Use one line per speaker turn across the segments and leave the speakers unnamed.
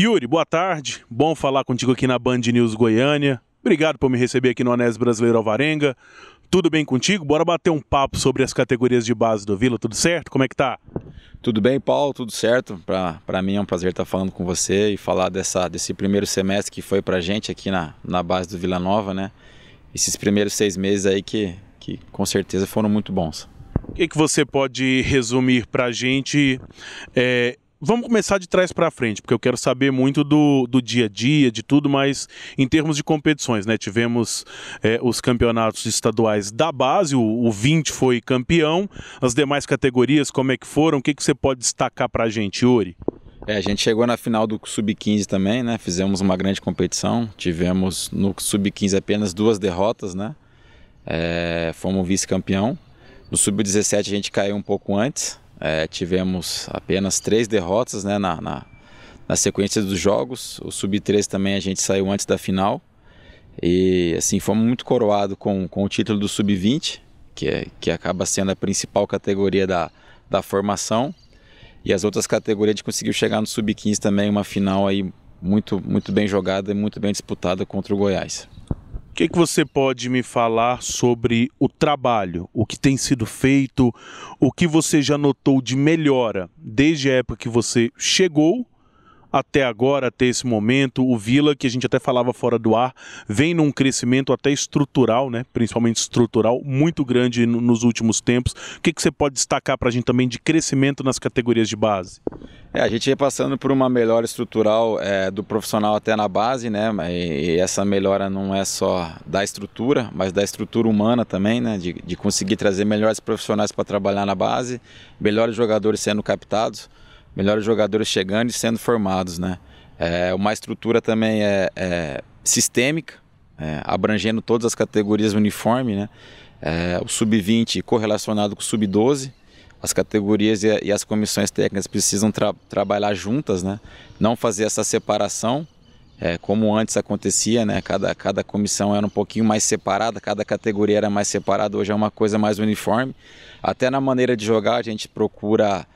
Yuri, boa tarde. Bom falar contigo aqui na Band News Goiânia. Obrigado por me receber aqui no Onésio Brasileiro Alvarenga. Tudo bem contigo? Bora bater um papo sobre as categorias de base do Vila, tudo
certo? Como é que tá? Tudo bem, Paulo, tudo certo. Para mim é um prazer estar tá falando com você e falar dessa, desse primeiro semestre que foi pra gente aqui na, na base do Vila Nova, né? Esses primeiros seis meses aí que, que com certeza foram muito bons. O que, que você pode
resumir pra gente é, vamos começar de trás para frente, porque eu quero saber muito do, do dia a dia, de tudo, mas em termos de competições, né? Tivemos é, os campeonatos estaduais da base, o, o 20 foi campeão, as demais
categorias, como é que foram? O que, que você pode destacar para a gente, Yuri? É, a gente chegou na final do Sub-15 também, né? Fizemos uma grande competição, tivemos no Sub-15 apenas duas derrotas, né? É, fomos vice-campeão. No Sub-17 a gente caiu um pouco antes, é, tivemos apenas três derrotas né, na, na, na, sequência dos jogos. O Sub-13 também a gente saiu antes da final. E assim, fomos muito coroados com, com o título do Sub-20, que, é, que acaba sendo a principal categoria da, da formação. E as outras categorias a gente conseguiu chegar no Sub-15 também, uma final aí muito, muito bem jogada e muito bem disputada contra o Goiás que, que você
pode me falar sobre o trabalho, o que tem sido feito, o que você já notou de melhora desde a época que você chegou até agora, até esse momento. O Vila, que a gente até falava fora do ar, vem num crescimento até estrutural, né? principalmente estrutural, muito grande nos últimos tempos. O que, que você pode destacar para a
gente também de crescimento nas categorias de base? É, a gente vem passando por uma melhora estrutural é, do profissional até na base, né? E, e, essa melhora não é só da estrutura, mas da estrutura humana também, né? De, de conseguir trazer melhores profissionais para trabalhar na base, melhores jogadores sendo captados melhores jogadores chegando e sendo formados, né? É uma estrutura também é, é sistêmica, é, abrangendo todas as categorias uniforme, né? É, o sub-20 correlacionado com o sub-12, as categorias e, e, as comissões técnicas precisam tra trabalhar juntas, né? Não fazer essa separação. É, como antes acontecia, né? Cada, cada comissão era um pouquinho mais separada, cada categoria era mais separada, hoje é uma coisa mais uniforme. Até na maneira de jogar, a gente procura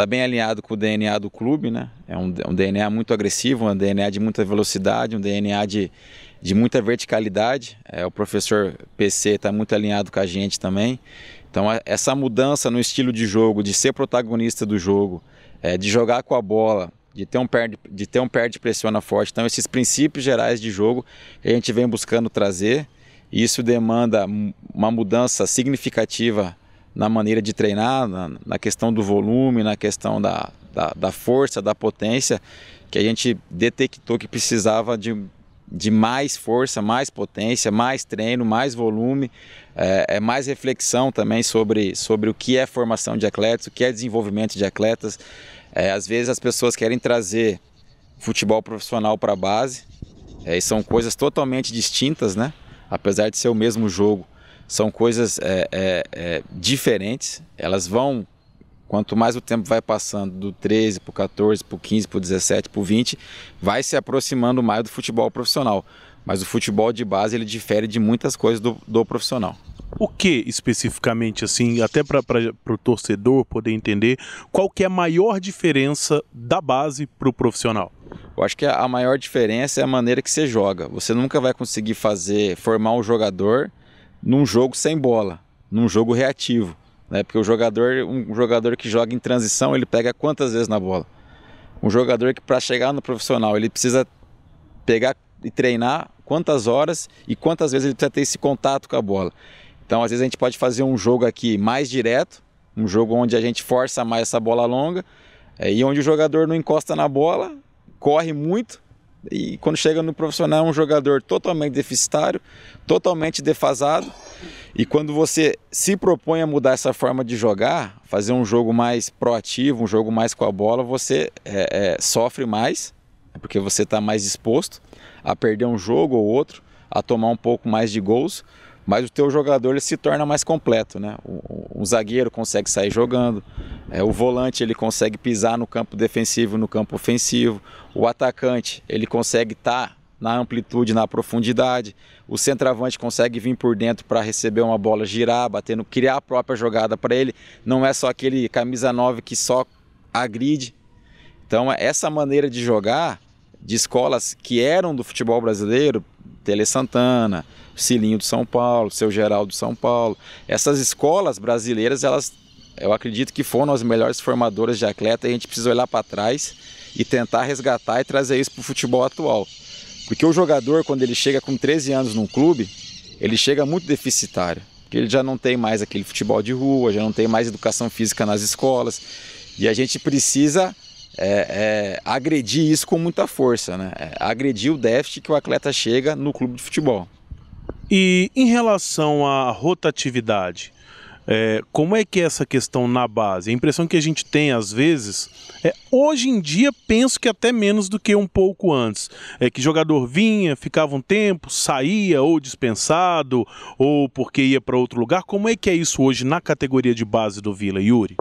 está bem alinhado com o DNA do clube, né? É um, é um, DNA muito agressivo, um DNA de muita velocidade, um DNA de, de muita verticalidade. É, o professor PC está muito alinhado com a gente também. Então, essa mudança no estilo de jogo, de ser protagonista do jogo, é, de jogar com a bola, de ter um pé de, de ter um pé de pressiona forte. Então, esses princípios gerais de jogo que a gente vem buscando trazer. Isso demanda uma mudança significativa na maneira de treinar, na, na questão do volume, na questão da, da, da, força, da potência, que a gente detectou que precisava de, de mais força, mais potência, mais treino, mais volume, é, é mais reflexão também sobre, sobre o que é formação de atletas, o que é desenvolvimento de atletas. É, às vezes as pessoas querem trazer futebol profissional para a base, é, e são coisas totalmente distintas, né? apesar de ser o mesmo jogo são coisas é, é, é, diferentes, elas vão, quanto mais o tempo vai passando, do 13 para o 14, para o 15, para o 17, para o 20, vai se aproximando mais do futebol profissional. Mas o futebol de base ele difere de muitas coisas do, do profissional. O que especificamente, assim, até para o torcedor poder entender, qual que é a maior diferença da base para o profissional? Eu acho que a maior diferença é a maneira que você joga. Você nunca vai conseguir fazer, formar um jogador num jogo sem bola, num jogo reativo, né? Porque o jogador, um jogador que joga em transição, ele pega quantas vezes na bola? Um jogador que para chegar no profissional, ele precisa pegar e treinar quantas horas e quantas vezes ele precisa ter esse contato com a bola. Então, às vezes a gente pode fazer um jogo aqui mais direto, um jogo onde a gente força mais essa bola longa, é, e onde o jogador não encosta na bola, corre muito e quando chega no profissional, é um jogador totalmente deficitário, totalmente defasado. E quando você se propõe a mudar essa forma de jogar, fazer um jogo mais proativo, um jogo mais com a bola, você é, é, sofre mais, né, porque você está mais disposto a perder um jogo ou outro, a tomar um pouco mais de gols, mas o teu jogador ele se torna mais completo, né? Um zagueiro consegue sair jogando, é, o volante ele consegue pisar no campo defensivo, no campo ofensivo, o atacante ele consegue estar tá na amplitude, na profundidade, o centroavante consegue vir por dentro para receber uma bola, girar, batendo, criar a própria jogada para ele. Não é só aquele camisa 9 que só agride. Então é essa maneira de jogar de escolas que eram do futebol brasileiro, Tele Santana, Cilinho do São Paulo, Seu Geraldo do São Paulo. Essas escolas brasileiras, elas, eu acredito que foram as melhores formadoras de atleta e a gente precisa olhar para trás e tentar resgatar e trazer isso para o futebol atual. Porque o jogador, quando ele chega com 13 anos num clube, ele chega muito deficitário. Porque ele já não tem mais aquele futebol de rua, já não tem mais educação física nas escolas. E a gente precisa é, é, agredir isso com muita força, né? É, agredir o déficit que o atleta chega no clube de futebol. E em
relação à rotatividade, é, como é que é essa questão na base? A impressão que a gente tem às vezes é hoje em dia penso que até menos do que um pouco antes. É que jogador vinha, ficava um tempo, saía ou dispensado ou porque ia para outro lugar. Como é que é isso hoje na categoria de base do Vila, Yuri?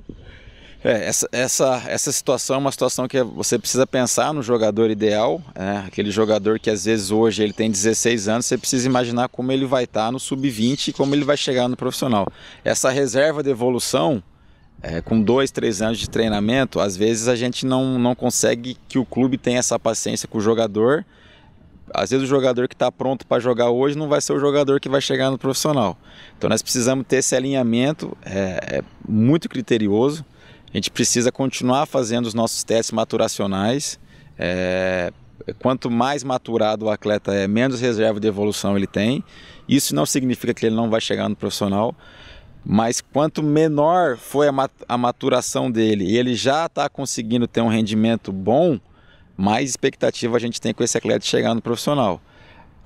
É, essa, essa, essa situação é uma situação que você precisa pensar no jogador ideal, né? aquele jogador que às vezes hoje ele tem 16 anos, você precisa imaginar como ele vai estar tá no sub-20 e como ele vai chegar no profissional. Essa reserva de evolução, é, com dois, três anos de treinamento, às vezes a gente não, não consegue que o clube tenha essa paciência com o jogador. Às vezes o jogador que está pronto para jogar hoje não vai ser o jogador que vai chegar no profissional. Então nós precisamos ter esse alinhamento é, é muito criterioso. A gente precisa continuar fazendo os nossos testes maturacionais. É, quanto mais maturado o atleta é, menos reserva de evolução ele tem. Isso não significa que ele não vai chegar no profissional, mas quanto menor foi a, maturação dele e ele já está conseguindo ter um rendimento bom, mais expectativa a gente tem com esse atleta de chegar no profissional.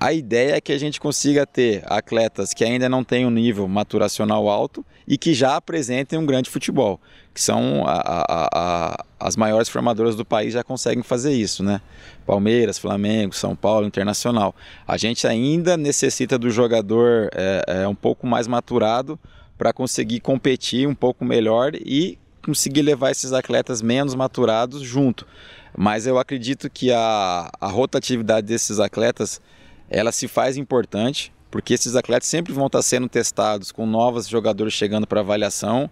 A ideia é que a gente consiga ter atletas que ainda não têm um nível maturacional alto e que já apresentem um grande futebol, que são a, a, a, as maiores formadoras do país já conseguem fazer isso, né? Palmeiras, Flamengo, São Paulo, Internacional. A gente ainda necessita do jogador é, é um pouco mais maturado para conseguir competir um pouco melhor e conseguir levar esses atletas menos maturados junto. Mas eu acredito que a, a rotatividade desses atletas ela se faz importante, porque esses atletas sempre vão estar sendo testados com novos jogadores chegando para avaliação,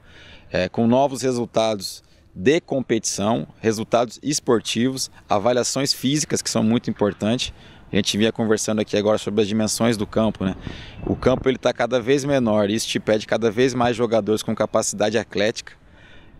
é, com novos resultados de competição, resultados esportivos, avaliações físicas que são muito importantes. A gente vinha conversando aqui agora sobre as dimensões do campo, né? O campo ele está cada vez menor e isso te pede cada vez mais jogadores com capacidade atlética.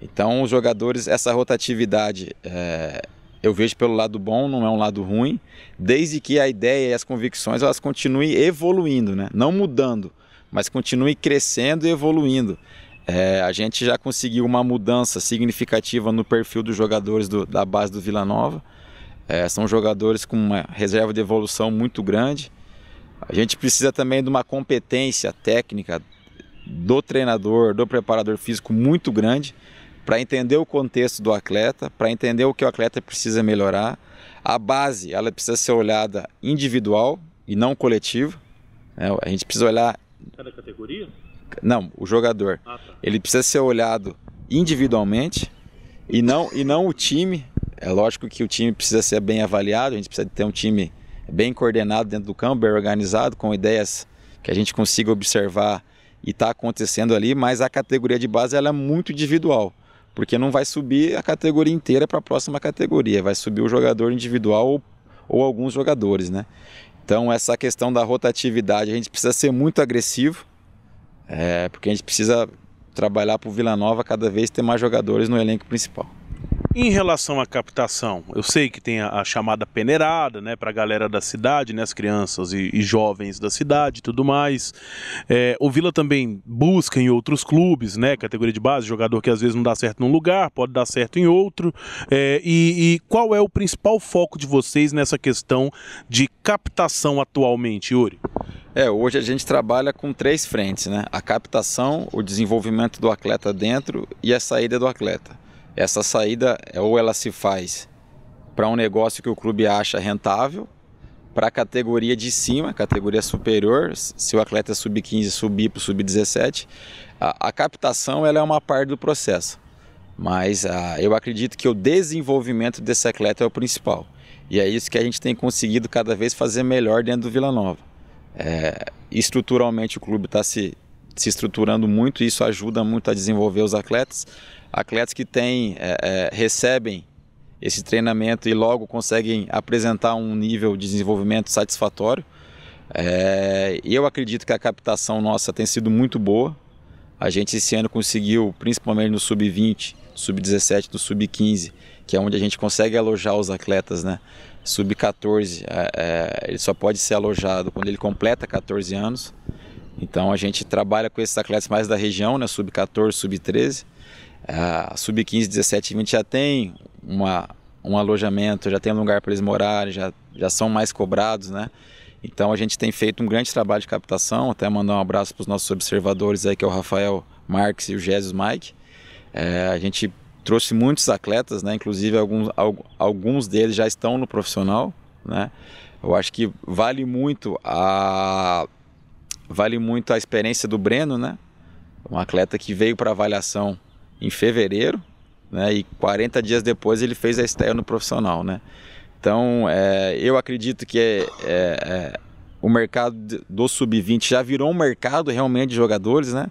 Então, os jogadores, essa rotatividade é, eu vejo pelo lado bom, não é um lado ruim, desde que a ideia e as convicções elas continuem evoluindo, né? não mudando, mas continuem crescendo e evoluindo. É, a gente já conseguiu uma mudança significativa no perfil dos jogadores do, da base do Vila Nova. É, são jogadores com uma reserva de evolução muito grande. A gente precisa também de uma competência técnica do treinador, do preparador físico muito grande para entender o contexto do atleta, para entender o que o atleta precisa melhorar. A base, ela precisa ser olhada individual e não coletiva. Né? A gente precisa olhar...
Cada tá categoria?
Não, o jogador. Ah, tá. Ele precisa ser olhado individualmente e não, e não o time. É lógico que o time precisa ser bem avaliado, a gente precisa ter um time bem coordenado dentro do campo, bem organizado, com ideias que a gente consiga observar e está acontecendo ali, mas a categoria de base ela é muito individual porque não vai subir a categoria inteira para a próxima categoria, vai subir o jogador individual ou, ou, alguns jogadores, né? Então essa questão da rotatividade, a gente precisa ser muito agressivo, é, porque a gente precisa trabalhar para o Vila Nova cada vez ter mais jogadores no elenco principal. Em relação à captação, eu sei que tem a, a chamada peneirada,
né, para a galera da cidade, né, as crianças e, e jovens da cidade e tudo mais. É, o Vila também busca em outros clubes, né, categoria de base, jogador que às vezes não dá certo num lugar, pode dar certo em outro. É, e, e qual é o principal foco de vocês nessa
questão de captação atualmente, Yuri? É, hoje a gente trabalha com três frentes, né? A captação, o desenvolvimento do atleta dentro e a saída do atleta. Essa saída, é ou ela se faz para um negócio que o clube acha rentável, para a categoria de cima, categoria superior, se o atleta sub-15 subir para o sub-17, a, a, captação ela é uma parte do processo. Mas a, eu acredito que o desenvolvimento desse atleta é o principal. E é isso que a gente tem conseguido cada vez fazer melhor dentro do Vila Nova. É, estruturalmente o clube está se, se estruturando muito, e isso ajuda muito a desenvolver os atletas atletas que têm, é, é, recebem esse treinamento e logo conseguem apresentar um nível de desenvolvimento satisfatório. É, eu acredito que a captação nossa tem sido muito boa. A gente esse ano conseguiu, principalmente no sub-20, sub-17, no sub-15, que é onde a gente consegue alojar os atletas, né? Sub-14, é, é, ele só pode ser alojado quando ele completa 14 anos. Então a gente trabalha com esses atletas mais da região, né? Sub-14, sub-13. É, a Sub-15, 17 e 20 já tem uma, um alojamento, já tem um lugar para eles morarem, já, já são mais cobrados, né? Então a gente tem feito um grande trabalho de captação, até mandar um abraço para os nossos observadores aí, que é o Rafael Marques e o Gésios Mike. É, a gente trouxe muitos atletas, né? Inclusive alguns, alguns deles já estão no profissional, né? Eu acho que vale muito a vale muito a experiência do Breno, né? Um atleta que veio para avaliação em fevereiro, né? E 40 dias depois ele fez a estreia no profissional, né? Então, é, eu acredito que é, é, é o mercado do sub-20 já virou um mercado realmente de jogadores, né?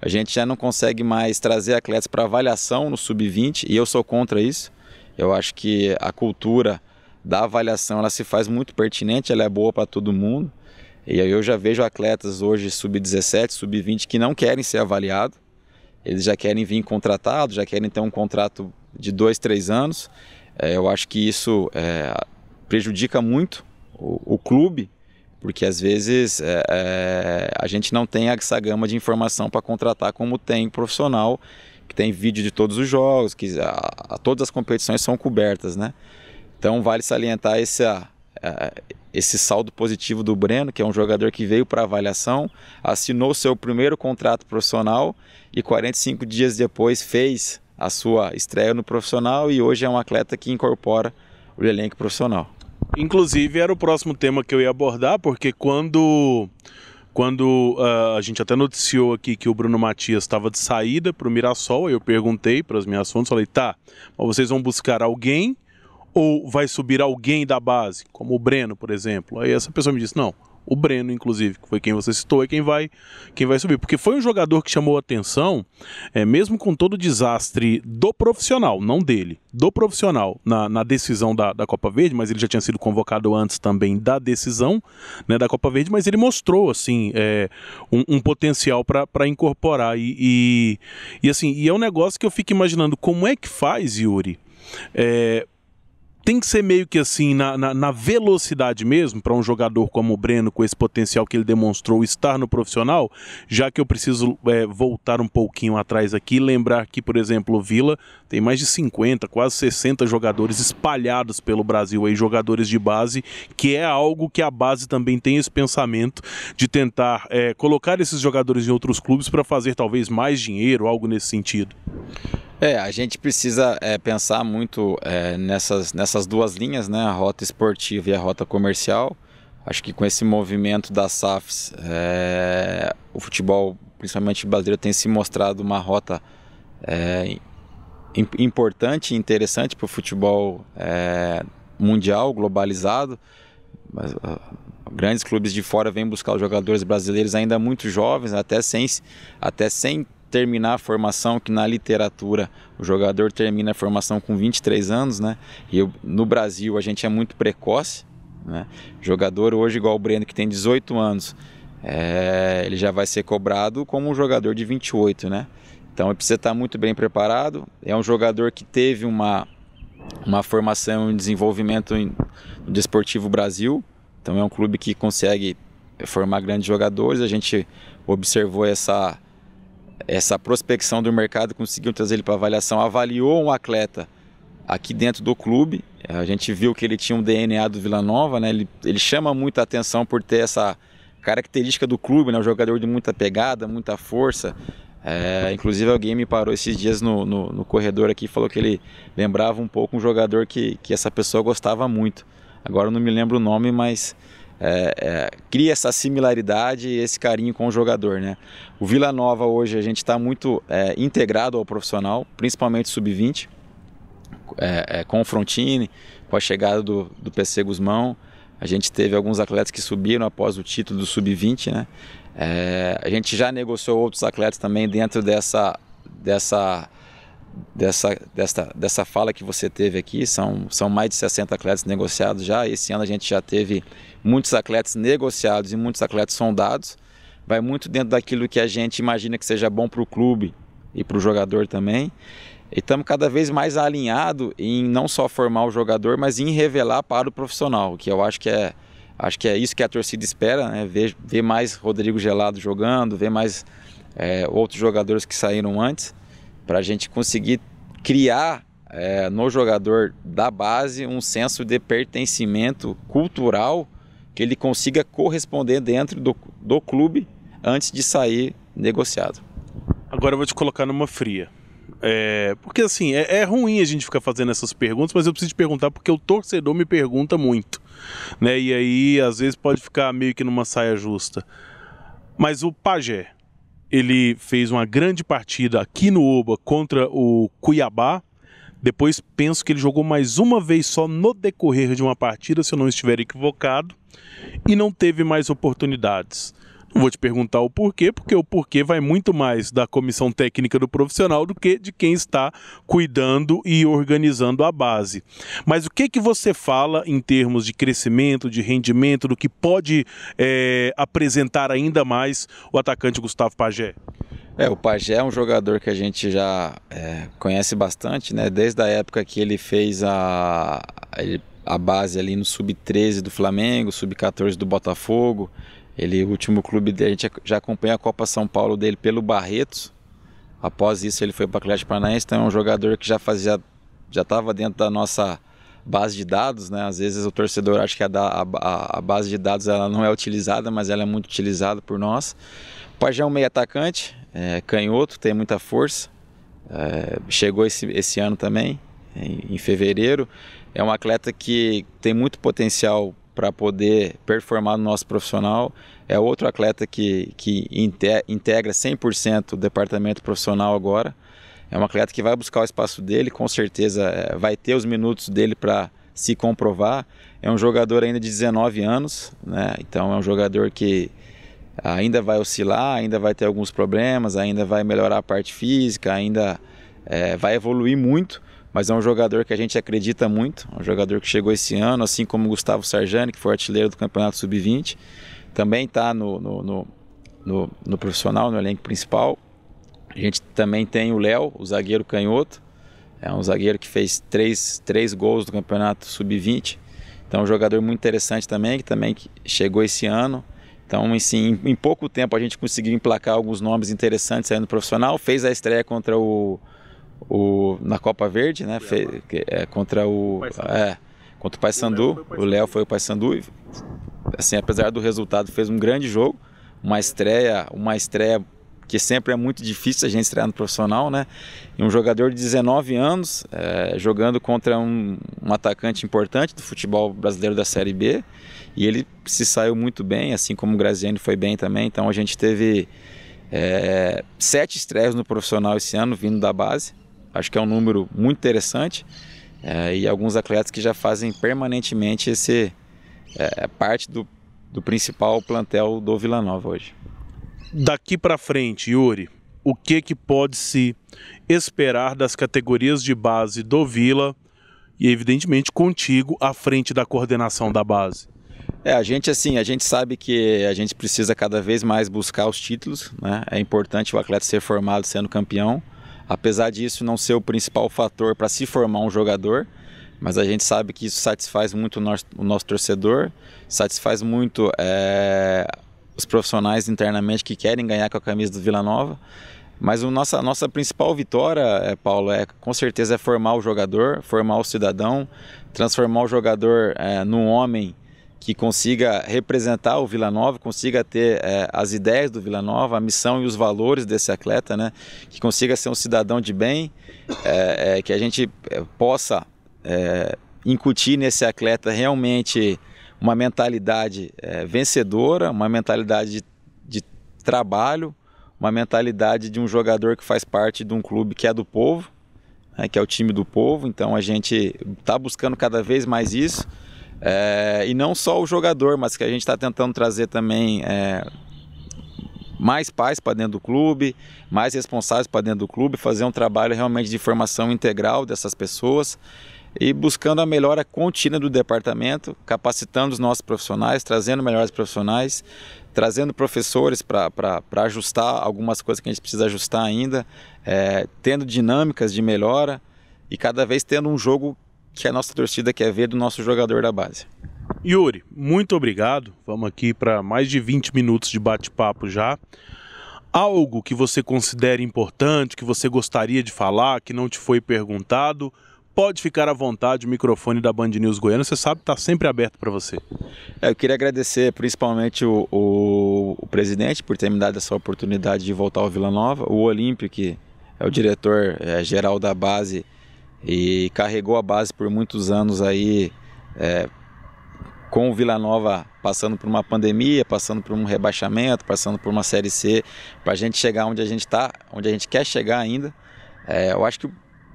A gente já não consegue mais trazer atletas para avaliação no sub-20 e eu sou contra isso. Eu acho que a cultura da avaliação ela se faz muito pertinente, ela é boa para todo mundo. E aí eu já vejo atletas hoje sub-17, sub-20 que não querem ser avaliados eles já querem vir contratado, já querem ter um contrato de dois, três anos. É, eu acho que isso é, prejudica muito o, o, clube, porque às vezes é, é a gente não tem essa gama de informação para contratar como tem profissional, que tem vídeo de todos os jogos, que a, a, todas as competições são cobertas, né? Então vale salientar essa ah, é, esse saldo positivo do Breno, que é um jogador que veio para avaliação, assinou seu primeiro contrato profissional e 45 dias depois fez a sua estreia no profissional e hoje é um atleta que incorpora o elenco profissional. Inclusive era o próximo tema que eu
ia abordar, porque
quando quando uh,
a gente até noticiou aqui que o Bruno Matias estava de saída para o Mirassol, eu perguntei para as minhas fontes, falei, tá, vocês vão buscar alguém ou vai subir alguém da base, como o Breno, por exemplo. Aí essa pessoa me disse: não, o Breno, inclusive, que foi quem você citou, é quem vai, quem vai subir. Porque foi um jogador que chamou atenção, é, mesmo com todo o desastre do profissional, não dele, do profissional, na, na decisão da, da Copa Verde, mas ele já tinha sido convocado antes também da decisão né, da Copa Verde, mas ele mostrou assim é, um, um, potencial para incorporar. E, e, e, assim, e é um negócio que eu fico imaginando como é que faz, Yuri. É, tem que ser meio que assim, na, na, na velocidade mesmo, para um jogador como o Breno, com esse potencial que ele demonstrou estar no profissional, já que eu preciso é, voltar um pouquinho atrás aqui lembrar que, por exemplo, o Vila tem mais de 50, quase 60 jogadores espalhados pelo Brasil aí, jogadores de base, que é algo que a base também tem esse pensamento de tentar é, colocar
esses jogadores em outros clubes para fazer talvez mais dinheiro, algo nesse sentido. É, a gente precisa é, pensar muito é, nessas, nessas duas linhas, né? A rota esportiva e a rota comercial. Acho que com esse movimento das SAFs, é, o futebol, principalmente brasileiro, tem se mostrado uma rota é, importante e interessante para o futebol é, mundial, globalizado. Mas, ah, grandes clubes de fora vêm buscar os jogadores brasileiros ainda muito jovens, até sem, até sem terminar a formação, que na literatura o jogador termina a formação com 23 anos, né? E eu, no Brasil a gente é muito precoce, né? Jogador hoje igual o Breno que tem 18 anos, é, ele já vai ser cobrado como um jogador de 28, né? Então ele precisa estar muito bem preparado. É um jogador que teve uma uma formação em desenvolvimento em, no Desportivo Brasil, então é um clube que consegue formar grandes jogadores. A gente observou essa essa prospecção do mercado, conseguiu trazer ele para avaliação, avaliou um atleta aqui dentro do clube. A gente viu que ele tinha um DNA do Vila Nova, né? Ele, ele chama muita atenção por ter essa característica do clube, né? Um jogador de muita pegada, muita força. É, inclusive alguém me parou esses dias no, no, no corredor aqui e falou que ele lembrava um pouco um jogador que, que essa pessoa gostava muito. Agora não me lembro o nome, mas é, é, cria essa similaridade e esse carinho com o jogador. Né? O Vila Nova hoje a gente está muito é, integrado ao profissional, principalmente sub-20, é, é, com o Frontini, com a chegada do, do PC Guzmão. A gente teve alguns atletas que subiram após o título do sub-20. Né? É, a gente já negociou outros atletas também dentro dessa, dessa dessa, dessa, dessa fala que você teve aqui. São, são mais de 60 atletas negociados já. Esse ano a gente já teve muitos atletas negociados e muitos atletas sondados. Vai muito dentro daquilo que a gente imagina que seja bom para o clube e para o jogador também. E estamos cada vez mais alinhado em não só formar o jogador, mas em revelar para o profissional, que eu acho que é, acho que é isso que a torcida espera, né? ver, ver mais Rodrigo Gelado jogando, ver mais é, outros jogadores que saíram antes para a gente conseguir criar é, no jogador da base um senso de pertencimento cultural que ele consiga corresponder dentro do, do clube antes de sair negociado. Agora eu vou te colocar numa fria. É, porque assim,
é, é, ruim a gente ficar fazendo essas perguntas, mas eu preciso te perguntar porque o torcedor me pergunta muito. Né? E aí, às vezes, pode ficar meio que numa saia justa. Mas o pajé, ele fez uma grande partida aqui no Oba contra o Cuiabá. Depois penso que ele jogou mais uma vez só no decorrer de uma partida, se eu não estiver equivocado, e não teve mais oportunidades. Não vou te perguntar o porquê, porque o porquê vai muito mais da comissão técnica do profissional do que de quem está cuidando e organizando a base. Mas o que que você fala em termos de crescimento, de rendimento, do que pode é, apresentar ainda mais o atacante
Gustavo Pagé? É, o Pagé é um jogador que a gente já é, conhece bastante, né? Desde a época que ele fez a, a base ali no sub-13 do Flamengo, sub-14 do Botafogo, ele, o último clube dele, a gente já acompanha a Copa São Paulo dele pelo Barretos. Após isso, ele foi para o Atlético Paranaense. Então, é um jogador que já fazia, já estava dentro da nossa base de dados, né? Às vezes o torcedor acha que a, a, a, base de dados ela não é utilizada, mas ela é muito utilizada por nós. O Pajé é um meio atacante, é, canhoto, tem muita força. É, chegou esse, esse ano também, em, em fevereiro. É um atleta que tem muito potencial para poder performar no nosso profissional. É outro atleta que, que integra 100% o departamento profissional agora. É um atleta que vai buscar o espaço dele, com certeza é, vai ter os minutos dele para se comprovar. É um jogador ainda de 19 anos, né? então é um jogador que ainda vai oscilar, ainda vai ter alguns problemas, ainda vai melhorar a parte física, ainda é, vai evoluir muito mas é um jogador que a gente acredita muito, um jogador que chegou esse ano, assim como o Gustavo Sarjani, que foi artilheiro do Campeonato Sub-20, também está no, no, no, no, profissional, no elenco principal. A gente também tem o Léo, o zagueiro canhoto, é um zagueiro que fez três, três gols do Campeonato Sub-20, então é um jogador muito interessante também, que também chegou esse ano, então, assim, em, pouco tempo a gente conseguiu emplacar alguns nomes interessantes aí no profissional. Fez a estreia contra o, o, na Copa Verde, né? Fe, é, contra o. É, contra o Paysandu. O Léo foi o Paysandu. assim, apesar do resultado, fez um grande jogo. Uma estreia, uma estreia que sempre é muito difícil a gente estrear no profissional, né? E um jogador de 19 anos é, jogando contra um, um, atacante importante do futebol brasileiro da Série B e ele se saiu muito bem, assim como o Graziani foi bem também. Então a gente teve é, sete estreias no profissional esse ano, vindo da base. Acho que é um número muito interessante é, e alguns atletas que já fazem permanentemente esse eh, é, parte do, do principal plantel do Vila Nova hoje. Daqui
para frente, Yuri, o que, que pode se esperar das categorias de base do Vila e, evidentemente, contigo à frente da coordenação da base?
É, a gente assim, a gente sabe que a gente precisa cada vez mais buscar os títulos, né? É importante o atleta ser formado sendo campeão. Apesar disso não ser o principal fator para se formar um jogador, mas a gente sabe que isso satisfaz muito o nosso, o nosso torcedor, satisfaz muito é, os profissionais internamente que querem ganhar com a camisa do Vila Nova. Mas a nossa, nossa principal vitória, é, Paulo, é com certeza é formar o jogador, formar o cidadão, transformar o jogador é, num homem que consiga representar o Vila Nova, consiga ter é, as ideias do Vila Nova, a missão e os valores desse atleta, né? que consiga ser um cidadão de bem, é, é, que a gente é, possa é, incutir nesse atleta realmente uma mentalidade é, vencedora, uma mentalidade de, de trabalho, uma mentalidade de um jogador que faz parte de um clube que é do povo, né? que é o time do povo. Então a gente está buscando cada vez mais isso é, e não só o jogador, mas que a gente está tentando trazer também é, mais pais para dentro do clube, mais responsáveis para dentro do clube, fazer um trabalho realmente de formação integral dessas pessoas e buscando a melhora contínua do departamento, capacitando os nossos profissionais, trazendo melhores profissionais, trazendo professores para ajustar algumas coisas que a gente precisa ajustar ainda, é, tendo dinâmicas de melhora e cada vez tendo um jogo que a nossa torcida quer ver do nosso jogador da base.
Yuri, muito obrigado. Vamos aqui para mais de 20 minutos de bate-papo já. Algo que você considere importante, que você gostaria de falar, que não te foi perguntado, pode ficar à vontade, o microfone da Band News Goiânia, você sabe, está sempre aberto para você.
É, eu queria agradecer principalmente o, o, o, presidente por ter me dado essa oportunidade de voltar ao Vila Nova, o Olímpio, que é o diretor é, geral da base, e carregou a base por muitos anos aí é, com o Vila Nova passando por uma pandemia, passando por um rebaixamento, passando por uma série C, para a gente chegar onde a gente está, onde a gente quer chegar ainda. É, eu acho que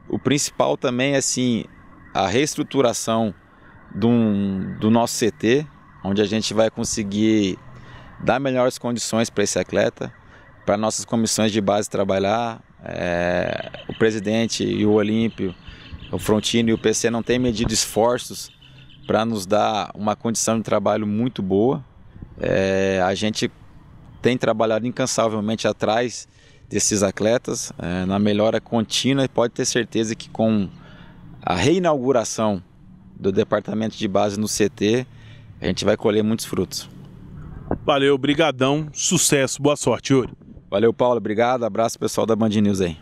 o, principal também é assim a reestruturação do, do nosso CT, onde a gente vai conseguir dar melhores condições para esse atleta, para nossas comissões de base trabalhar, é, o presidente e o Olímpio o Frontino e o PC não têm medido esforços para nos dar uma condição de trabalho muito boa. É, a gente tem trabalhado incansavelmente atrás desses atletas é, na melhora contínua e pode ter certeza que com a reinauguração do departamento de base no CT, a gente vai colher muitos frutos. Valeu, brigadão, sucesso, boa sorte, Yuri. Valeu, Paulo, obrigado, abraço pessoal da Band News aí.